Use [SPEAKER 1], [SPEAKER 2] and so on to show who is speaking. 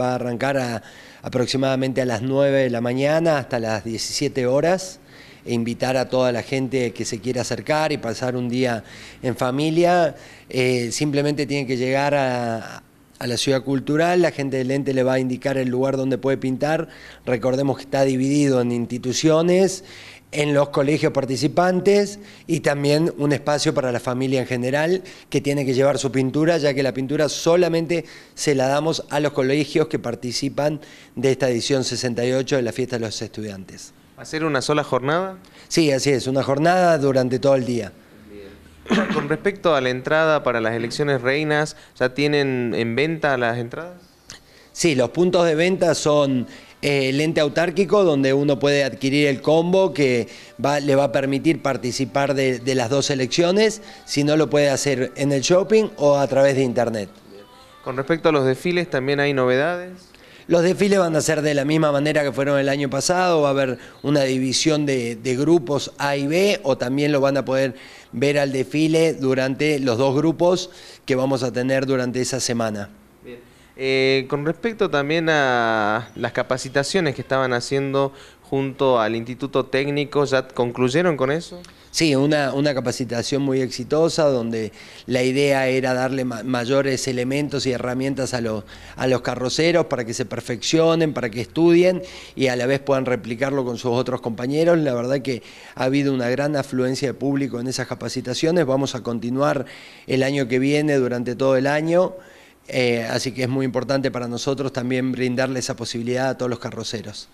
[SPEAKER 1] va a arrancar aproximadamente a las 9 de la mañana hasta las 17 horas e invitar a toda la gente que se quiera acercar y pasar un día en familia. Eh, simplemente tiene que llegar a la ciudad cultural, la gente del ente le va a indicar el lugar donde puede pintar, recordemos que está dividido en instituciones, en los colegios participantes y también un espacio para la familia en general que tiene que llevar su pintura, ya que la pintura solamente se la damos a los colegios que participan de esta edición 68 de la Fiesta de los Estudiantes.
[SPEAKER 2] ¿Va a ser una sola
[SPEAKER 1] jornada? Sí, así es, una jornada durante todo el día.
[SPEAKER 2] Con respecto a la entrada para las elecciones reinas, ¿ya tienen en venta las entradas?
[SPEAKER 1] Sí, los puntos de venta son eh, lente el autárquico donde uno puede adquirir el combo que le va a permitir participar de, las dos elecciones, si no lo puede hacer en el shopping o a través de internet. Con respecto a los desfiles, ¿también hay novedades? Los desfiles van a ser de la misma manera que fueron el año pasado, va a haber una división de, de grupos A y B o también lo van a poder ver al desfile durante los dos grupos que vamos a tener durante esa semana.
[SPEAKER 2] Eh, con respecto también a las capacitaciones que estaban haciendo junto al Instituto
[SPEAKER 1] Técnico, ¿ya concluyeron con eso? Sí, una, capacitación muy exitosa donde la idea era darle mayores elementos y herramientas a, a los carroceros para que se perfeccionen, para que estudien y a la vez puedan replicarlo con sus otros compañeros. La verdad que ha habido una gran afluencia de público en esas capacitaciones. Vamos a continuar el año que viene durante todo el año. Eh, así que es muy importante para nosotros también brindarle esa posibilidad a todos los carroceros.